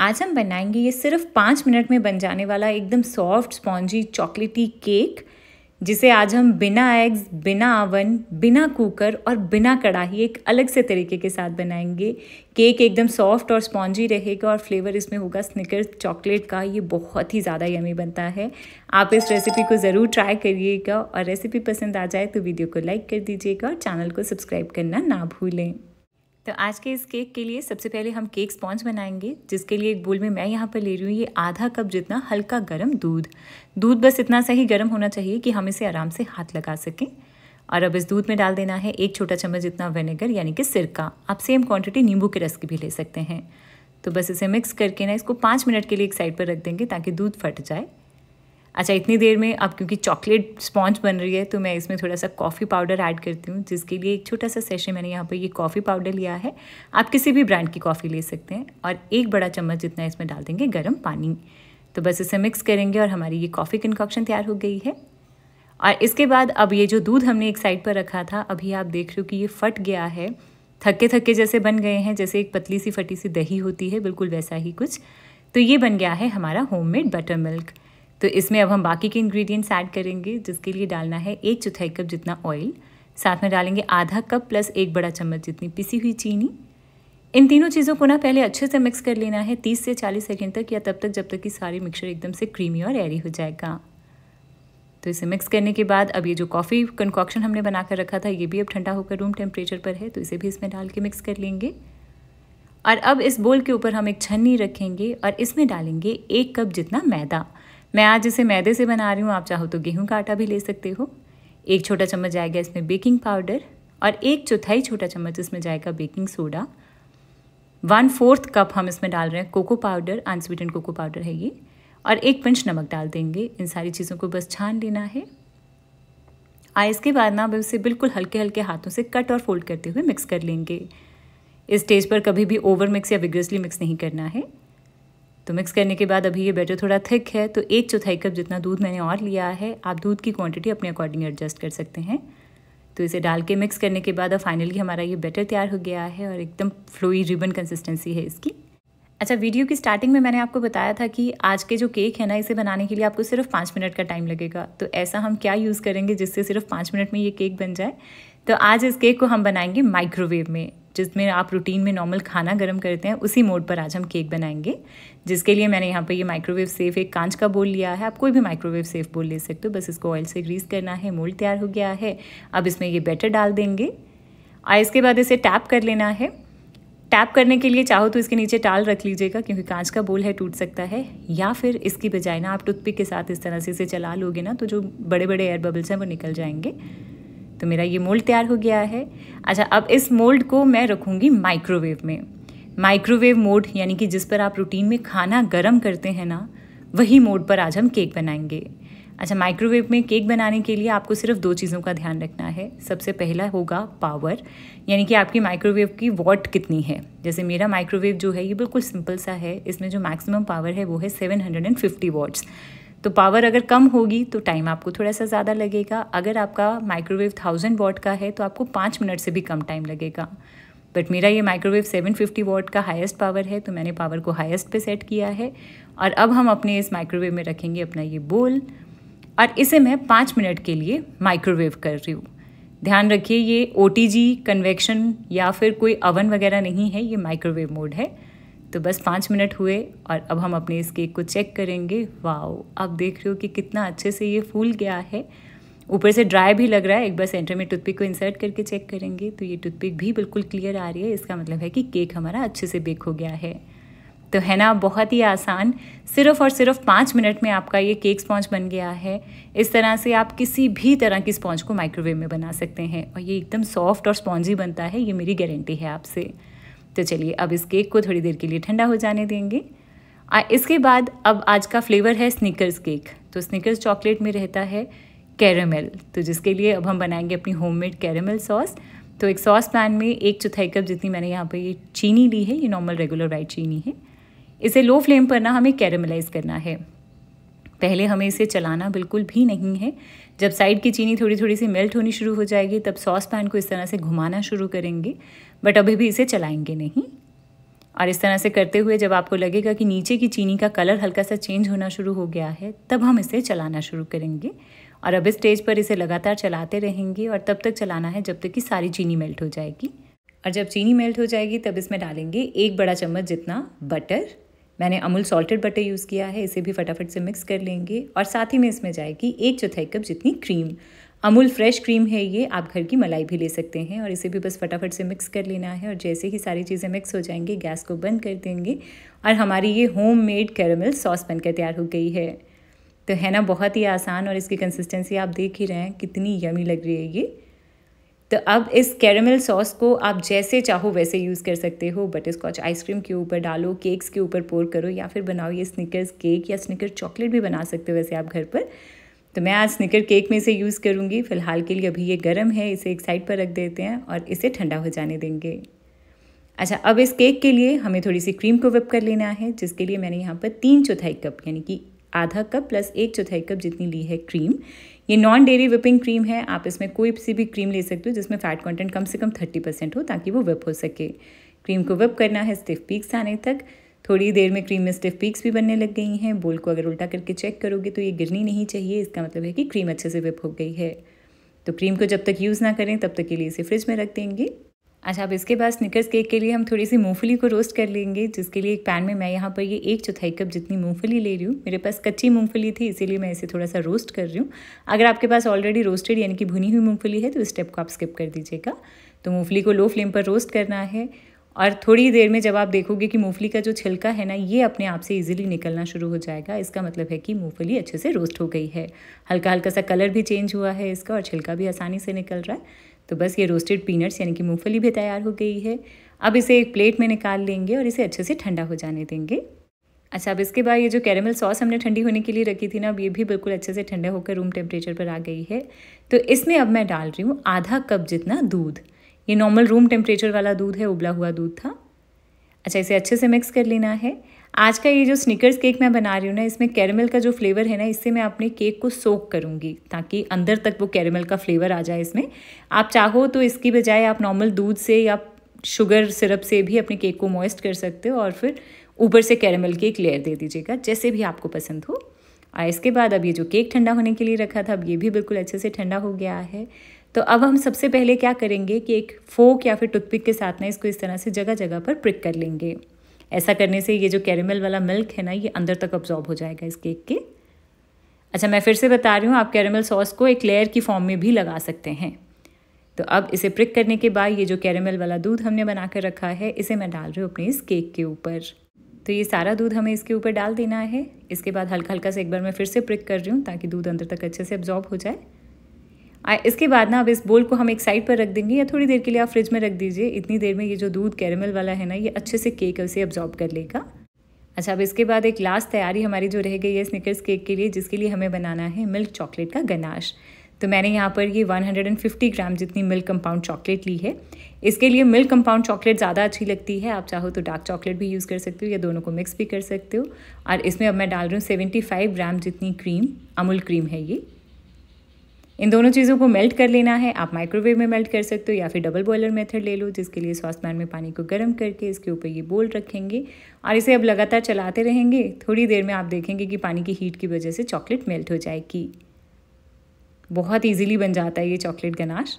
आज हम बनाएंगे ये सिर्फ पाँच मिनट में बन जाने वाला एकदम सॉफ्ट स्पॉन्जी चॉकलेटी केक जिसे आज हम बिना एग्स बिना अवन बिना कुकर और बिना कढ़ाई एक अलग से तरीके के साथ बनाएंगे केक एकदम सॉफ्ट और स्पॉन्जी रहेगा और फ्लेवर इसमें होगा स्निकर चॉकलेट का ये बहुत ही ज़्यादा यमी बनता है आप इस रेसिपी को ज़रूर ट्राई करिएगा और रेसिपी पसंद आ जाए तो वीडियो को लाइक कर दीजिएगा और चैनल को सब्सक्राइब करना ना भूलें तो आज के इस केक के लिए सबसे पहले हम केक स्पॉन्ज बनाएंगे जिसके लिए एक बोल में मैं यहाँ पर ले रही हूँ ये आधा कप जितना हल्का गर्म दूध दूध बस इतना सा ही गर्म होना चाहिए कि हम इसे आराम से हाथ लगा सकें और अब इस दूध में डाल देना है एक छोटा चम्मच जितना विनेगर यानी कि सिरका आप सेम क्वांटिटी नींबू के रस की भी ले सकते हैं तो बस इसे मिक्स करके ना इसको पाँच मिनट के लिए एक साइड पर रख देंगे ताकि दूध फट जाए अच्छा इतनी देर में अब क्योंकि चॉकलेट स्पॉन्ज बन रही है तो मैं इसमें थोड़ा सा कॉफ़ी पाउडर ऐड करती हूँ जिसके लिए एक छोटा सा सेशन मैंने यहाँ पर ये कॉफ़ी पाउडर लिया है आप किसी भी ब्रांड की कॉफ़ी ले सकते हैं और एक बड़ा चम्मच जितना इसमें डाल देंगे गर्म पानी तो बस इसे मिक्स करेंगे और हमारी ये कॉफ़ी कन्कॉक्शन तैयार हो गई है और इसके बाद अब ये जो दूध हमने एक साइड पर रखा था अभी आप देख रहे हो कि ये फट गया है थके थके जैसे बन गए हैं जैसे एक पतली सी फटी सी दही होती है बिल्कुल वैसा ही कुछ तो ये बन गया है हमारा होममेड बटर मिल्क तो इसमें अब हम बाकी के इंग्रेडिएंट्स ऐड करेंगे जिसके लिए डालना है एक चौथाई कप जितना ऑयल साथ में डालेंगे आधा कप प्लस एक बड़ा चम्मच जितनी पिसी हुई चीनी इन तीनों चीज़ों को ना पहले अच्छे से मिक्स कर लेना है 30 से 40 सेकेंड तक या तब तक जब तक कि सारी मिक्सचर एकदम से क्रीमी और एरी हो जाएगा तो इसे मिक्स करने के बाद अब ये जो कॉफ़ी कंकॉक्शन हमने बना कर रखा था ये भी अब ठंडा होकर रूम टेम्परेचर पर है तो इसे भी इसमें डाल के मिक्स कर लेंगे और अब इस बोल के ऊपर हम एक छन्नी रखेंगे और इसमें डालेंगे एक कप जितना मैदा मैं आज इसे मैदे से बना रही हूँ आप चाहो तो गेहूँ का आटा भी ले सकते हो एक छोटा चम्मच जाएगा इसमें बेकिंग पाउडर और एक चौथाई छोटा चम्मच इसमें जाएगा baking soda one fourth cup हम इसमें डाल रहे हैं cocoa powder unsweetened cocoa powder है ये और एक पिंच नमक डाल देंगे इन सारी चीज़ों को बस छान लेना है आ इसके बाद ना अब उसे बिल्कुल हल्के हल्के हाथों से कट और फोल्ड करते हुए मिक्स कर लेंगे इस स्टेज पर कभी भी ओवर मिक्स या विग्रेसली मिक्स नहीं करना है तो मिक्स करने के बाद अभी ये बैटर थोड़ा थिक है तो एक चौथाई कप जितना दूध मैंने और लिया है आप दूध की क्वांटिटी अपने अकॉर्डिंग एडजस्ट कर सकते हैं तो इसे डाल के मिक्स करने के बाद अब फाइनली हमारा ये बैटर तैयार हो गया है और एकदम फ्लोई रिबन कंसिस्टेंसी है इसकी अच्छा वीडियो की स्टार्टिंग में मैंने आपको बताया था कि आज के जो केक है ना इसे बनाने के लिए आपको सिर्फ पाँच मिनट का टाइम लगेगा तो ऐसा हम क्या यूज़ करेंगे जिससे सिर्फ पाँच मिनट में ये केक बन जाए तो आज इस केक को हम बनाएंगे माइक्रोवेव में जिसमें आप रूटीन में नॉर्मल खाना गर्म करते हैं उसी मोड पर आज हम केक बनाएंगे जिसके लिए मैंने यहाँ पर ये माइक्रोवेव सेफ एक कांच का बोल लिया है आप कोई भी माइक्रोवेव सेफ बोल ले सकते हो बस इसको ऑयल से ग्रीस करना है मोल्ड तैयार हो गया है अब इसमें ये बैटर डाल देंगे और इसके बाद इसे टैप कर लेना है टैप करने के लिए चाहो तो इसके नीचे टाल रख लीजिएगा क्योंकि कांच का बोल है टूट सकता है या फिर इसकी बजाय ना आप टूथपिक के साथ इस तरह से इसे चला लोगे ना तो जो बड़े बड़े एयर बबल्स हैं वो निकल जाएंगे तो मेरा ये मोल्ड तैयार हो गया है अच्छा अब इस मोल्ड को मैं रखूँगी माइक्रोवेव में माइक्रोवेव मोड यानी कि जिस पर आप रूटीन में खाना गर्म करते हैं ना वही मोड पर आज हम केक बनाएंगे अच्छा माइक्रोवेव में केक बनाने के लिए आपको सिर्फ दो चीज़ों का ध्यान रखना है सबसे पहला होगा पावर यानी कि आपकी माइक्रोवेव की वॉट कितनी है जैसे मेरा माइक्रोवेव जो है ये बिल्कुल सिंपल सा है इसमें जो मैक्सिमम पावर है वो है सेवन हंड्रेड एंड फिफ्टी तो पावर अगर कम होगी तो टाइम आपको थोड़ा सा ज़्यादा लगेगा अगर आपका माइक्रोवेव थाउजेंड वॉट का है तो आपको पाँच मिनट से भी कम टाइम लगेगा बट मेरा ये माइक्रोवेव 750 वॉट का हाईएस्ट पावर है तो मैंने पावर को हाईएस्ट पे सेट किया है और अब हम अपने इस माइक्रोवेव में रखेंगे अपना ये बोल और इसे मैं पाँच मिनट के लिए माइक्रोवेव कर रही हूँ ध्यान रखिए ये ओ कन्वेक्शन या फिर कोई अवन वगैरह नहीं है ये माइक्रोवेव मोड है तो बस पाँच मिनट हुए और अब हम अपने इस केक को चेक करेंगे वाओ आप देख रहे हो कि कितना अच्छे से ये फूल गया है ऊपर से ड्राई भी लग रहा है एक बार सेंटर में टूथपिक को इंसर्ट करके चेक करेंगे तो ये टूथपिक भी बिल्कुल क्लियर आ रही है इसका मतलब है कि केक हमारा अच्छे से बेक हो गया है तो है ना बहुत ही आसान सिर्फ और सिर्फ पाँच मिनट में आपका ये केक स्पॉन्ज बन गया है इस तरह से आप किसी भी तरह की स्पॉन्ज को माइक्रोवेव में बना सकते हैं और ये एकदम सॉफ्ट और स्पॉन्जी बनता है ये मेरी गारंटी है आपसे तो चलिए अब इस केक को थोड़ी देर के लिए ठंडा हो जाने देंगे इसके बाद अब आज का फ्लेवर है स्निकर्स केक तो स्निकर्स चॉकलेट में रहता है कैरेमल तो जिसके लिए अब हम बनाएंगे अपनी होममेड कैरेमल सॉस तो एक सॉस पैन में एक चौथाई कप जितनी मैंने यहाँ पर ये चीनी ली है ये नॉर्मल रेगुलर वाइट चीनी है इसे लो फ्लेम पर ना हमें कैरमलाइज करना है पहले हमें इसे चलाना बिल्कुल भी नहीं है जब साइड की चीनी थोड़ी थोड़ी सी मेल्ट होनी शुरू हो जाएगी तब सॉस पैन को इस तरह से घुमाना शुरू करेंगे बट अभी भी इसे चलाएंगे नहीं और इस तरह से करते हुए जब आपको लगेगा कि नीचे की चीनी का कलर हल्का सा चेंज होना शुरू हो गया है तब हम इसे चलाना शुरू करेंगे और अब इस स्टेज पर इसे लगातार चलाते रहेंगे और तब तक चलाना है जब तक कि सारी चीनी मेल्ट हो जाएगी और जब चीनी मेल्ट हो जाएगी तब इसमें डालेंगे एक बड़ा चम्मच जितना बटर मैंने अमूल सॉल्टेड बटर यूज़ किया है इसे भी फटाफट से मिक्स कर लेंगे और साथ ही में इसमें जाएगी एक चौथाई कप जितनी क्रीम अमूल फ्रेश क्रीम है ये आप घर की मलाई भी ले सकते हैं और इसे भी बस फटाफट से मिक्स कर लेना है और जैसे ही सारी चीज़ें मिक्स हो जाएंगी गैस को बंद कर देंगे और हमारी ये होम मेड कैरमल सॉस बनकर तैयार हो गई है तो है ना बहुत ही आसान और इसकी कंसिस्टेंसी आप देख ही रहे हैं कितनी यमी लग रही है ये तो अब इस कैरमल सॉस को आप जैसे चाहो वैसे यूज़ कर सकते हो बटर स्कॉच आइसक्रीम के ऊपर डालो केक्स के ऊपर पोर करो या फिर बनाओ ये स्निकर्स केक या स्निकर चॉकलेट भी बना सकते हो वैसे आप घर पर तो मैं आज स्निकर केक में इसे यूज़ करूँगी फ़िलहाल के लिए अभी ये गर्म है इसे एक साइड पर रख देते हैं और इसे ठंडा हो जाने देंगे अच्छा अब इस केक के लिए हमें थोड़ी सी क्रीम को विप कर लेना है जिसके लिए मैंने यहाँ पर तीन चौथाई कप यानी कि आधा कप प्लस एक चौथाई कप जितनी ली है क्रीम ये नॉन डेरी विपिंग क्रीम है आप इसमें कोई सी भी क्रीम ले सकते हो जिसमें फ़ैट कंटेंट कम से कम थर्टी परसेंट हो ताकि वो विप हो सके क्रीम को विप करना है स्टिफ पीक्स आने तक थोड़ी देर में क्रीम में स्टिफ पीक्स भी बनने लग गई हैं बोल को अगर उल्टा करके चेक करोगे तो ये गिरनी नहीं चाहिए इसका मतलब है कि क्रीम अच्छे से विप हो गई है तो क्रीम को जब तक यूज़ ना करें तब तक के लिए इसे फ्रिज में रख देंगे अच्छा अब इसके बाद स्निकर्स केक के लिए हम थोड़ी सी मूंगफली को रोस्ट कर लेंगे जिसके लिए एक पैन में मैं यहाँ पर ये एक चौथाई कप जितनी मूंगफली ले रही हूँ मेरे पास कच्ची मूंगफली थी इसीलिए मैं इसे थोड़ा सा रोस्ट कर रही हूँ अगर आपके पास ऑलरेडी रोस्टेड यानी कि भुनी हुई मूंगफली है तो इस स्टेप को आप स्किप कर दीजिएगा तो मूँगफली को लो फ्लेम पर रोस्ट करना है और थोड़ी देर में जब आप देखोगे कि मूँगफली का जो छिलका है ना ये अपने आप से ईजिली निकलना शुरू हो जाएगा इसका मतलब है कि मूँगफली अच्छे से रोस्ट हो गई है हल्का हल्का सा कलर भी चेंज हुआ है इसका और छिलका भी आसानी से निकल रहा है तो बस ये रोस्टेड पीनट्स यानी कि मूँगफली भी तैयार हो गई है अब इसे एक प्लेट में निकाल लेंगे और इसे अच्छे से ठंडा हो जाने देंगे अच्छा अब इसके बाद ये जो कैरेमल सॉस हमने ठंडी होने के लिए रखी थी ना अब ये भी बिल्कुल अच्छे से ठंडा होकर रूम टेम्परेचर पर आ गई है तो इसमें अब मैं डाल रही हूँ आधा कप जितना दूध ये नॉर्मल रूम टेम्परेचर वाला दूध है उबला हुआ दूध था अच्छा इसे अच्छे से मिक्स कर लेना है आज का ये जो स्निकर्स केक मैं बना रही हूँ ना इसमें कैरमल का जो फ्लेवर है ना इससे मैं अपने केक को सोक करूँगी ताकि अंदर तक वो कैरमल का फ्लेवर आ जाए इसमें आप चाहो तो इसकी बजाय आप नॉर्मल दूध से या शुगर सिरप से भी अपने केक को मॉइस्ट कर सकते हो और फिर ऊपर से कैरमल की एक लेयर दे दीजिएगा जैसे भी आपको पसंद हो और इसके बाद अब ये जो केक ठंडा होने के लिए रखा था अब ये भी बिल्कुल अच्छे से ठंडा हो गया है तो अब हम सबसे पहले क्या करेंगे कि एक फोक या फिर टूथपिक के साथ ना इसको इस तरह से जगह जगह पर प्रिक कर लेंगे ऐसा करने से ये जो कैरेमल वाला मिल्क है ना ये अंदर तक अब्जॉर्ब हो जाएगा इस केक के अच्छा मैं फिर से बता रही हूँ आप कैरेमल सॉस को एक लेयर की फॉर्म में भी लगा सकते हैं तो अब इसे प्रिक करने के बाद ये जो कैरेमल वाला दूध हमने बना कर रखा है इसे मैं डाल रही हूँ अपने इस केक के ऊपर तो ये सारा दूध हमें इसके ऊपर डाल देना है इसके बाद हल्का हल्का से एक बार मैं फिर से प्रिक कर रही हूँ ताकि दूध अंदर तक अच्छे से अब्जॉर्ब हो जाए इसके बाद ना अब इस बोल को हम एक साइड पर रख देंगे या थोड़ी देर के लिए आप फ्रिज में रख दीजिए इतनी देर में ये जो दूध कैरेमल वाला है ना ये अच्छे से केक उसे अब्जॉर्ब कर लेगा अच्छा अब इसके बाद एक लास्ट तैयारी हमारी जो रह गई है स्निकर्स केक के लिए जिसके लिए हमें बनाना है मिल्क चॉकलेट का गनाश तो मैंने यहाँ पर ये 150 ग्राम जितनी मिल्क कंपाउंड चॉकलेट ली है इसके लिए मिल्क कंपाउंड चॉकलेट ज़्यादा अच्छी लगती है आप चाहो तो डार्क चॉकलेट भी यूज़ कर सकते हो या दोनों को मिक्स भी कर सकते हो और इसमें अब मैं डाल रही हूँ 75 ग्राम जितनी क्रीम अमूल क्रीम है ये इन दोनों चीज़ों को मेल्ट कर लेना है आप माइक्रोवेव में मेल्ट कर सकते हो या फिर डबल बॉयलर मेथड ले लो जिसके लिए सॉस पैन में पानी को गर्म करके इसके ऊपर ये बोल रखेंगे और इसे अब लगातार चलाते रहेंगे थोड़ी देर में आप देखेंगे कि पानी की हीट की वजह से चॉकलेट मेल्ट हो जाएगी बहुत ईजिली बन जाता है ये चॉकलेट गनाश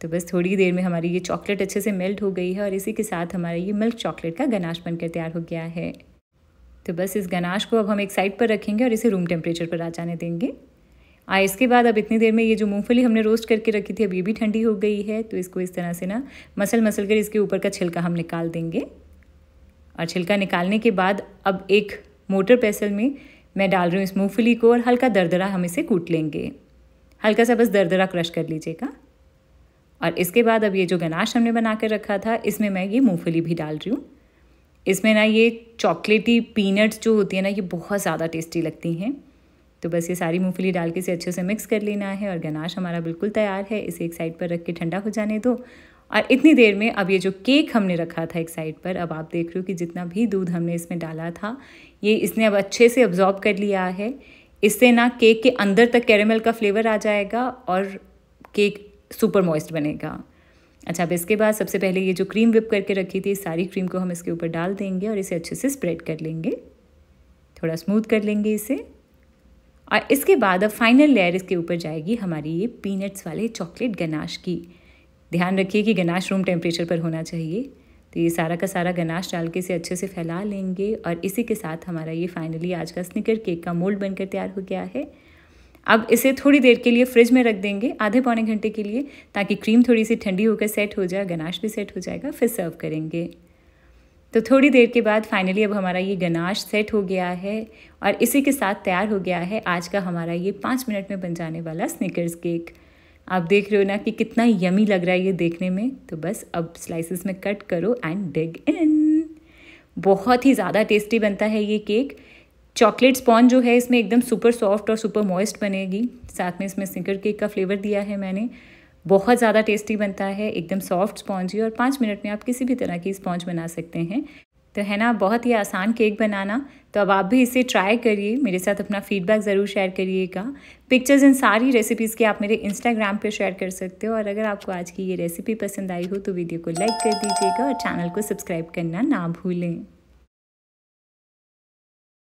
तो बस थोड़ी देर में हमारी ये चॉकलेट अच्छे से मेल्ट हो गई है और इसी के साथ हमारा ये मिल्क चॉकलेट का गनाश बनकर तैयार हो गया है तो बस इस गनाश को अब हम एक साइड पर रखेंगे और इसे रूम टेम्परेचर पर आ जाने देंगे आ इसके बाद अब इतनी देर में ये जो मूंगफली हमने रोस्ट करके रखी थी अब ये भी ठंडी हो गई है तो इसको इस तरह से ना मसल मसल कर इसके ऊपर का छिलका हम निकाल देंगे और छिलका निकालने के बाद अब एक मोटर पैसल में मैं डाल रही हूँ इस मूँगफली को और हल्का दरदरा हम इसे कूट लेंगे हल्का सा बस दरदरा क्रश कर लीजिएगा और इसके बाद अब ये जो गनाश हमने बना कर रखा था इसमें मैं ये मूँगफली भी डाल रही हूँ इसमें ना ये चॉकलेटी पीनट्स जो होती है ना ये बहुत ज़्यादा टेस्टी लगती हैं तो बस ये सारी मूँगफली डाल के इसे अच्छे से मिक्स कर लेना है और गनाश हमारा बिल्कुल तैयार है इसे एक साइड पर रख के ठंडा हो जाने दो और इतनी देर में अब ये जो केक हमने रखा था एक साइड पर अब आप देख रहे हो कि जितना भी दूध हमने इसमें डाला था ये इसने अब अच्छे से अब्जॉर्ब कर लिया है इससे ना केक के अंदर तक कैरेमल का फ्लेवर आ जाएगा और केक सुपर मॉइस्ट बनेगा अच्छा अब इसके बाद सबसे पहले ये जो क्रीम विप करके रखी थी सारी क्रीम को हम इसके ऊपर डाल देंगे और इसे अच्छे से स्प्रेड कर लेंगे थोड़ा स्मूथ कर लेंगे इसे और इसके बाद अब फाइनल लेयर इसके ऊपर जाएगी हमारी ये पीनट्स वाले चॉकलेट गनाश की ध्यान रखिए कि गनाश रूम टेम्परेचर पर होना चाहिए तो ये सारा का सारा गनाश डाल के इसे अच्छे से फैला लेंगे और इसी के साथ हमारा ये फाइनली आज का स्निकर केक का मोल्ड बनकर तैयार हो गया है अब इसे थोड़ी देर के लिए फ्रिज में रख देंगे आधे पौने घंटे के लिए ताकि क्रीम थोड़ी सी ठंडी होकर सेट हो जाए गनाश भी सेट हो जाएगा फिर सर्व करेंगे तो थोड़ी देर के बाद फाइनली अब हमारा ये गनाश सेट हो गया है और इसी के साथ तैयार हो गया है आज का हमारा ये पाँच मिनट में बन जाने वाला स्निकर्स केक आप देख रहे हो ना कि कितना यमी लग रहा है ये देखने में तो बस अब स्लाइसिस में कट करो एंड डिग इन बहुत ही ज़्यादा टेस्टी बनता है ये केक चॉकलेट स्पॉन जो है इसमें एकदम सुपर सॉफ्ट और सुपर मॉइस्ट बनेगी साथ में इसमें स्निकर केक का फ्लेवर दिया है मैंने बहुत ज़्यादा टेस्टी बनता है एकदम सॉफ्ट स्पॉन्ज ही और पाँच मिनट में आप किसी भी तरह की स्पॉन्ज बना सकते हैं तो है ना बहुत ही आसान केक बनाना तो अब आप भी इसे ट्राई करिए मेरे साथ अपना फीडबैक ज़रूर शेयर करिएगा पिक्चर्स इन सारी रेसिपीज़ के आप मेरे इंस्टाग्राम पे शेयर कर सकते हो और अगर आपको आज की ये रेसिपी पसंद आई हो तो वीडियो को लाइक कर दीजिएगा और चैनल को सब्सक्राइब करना ना भूलें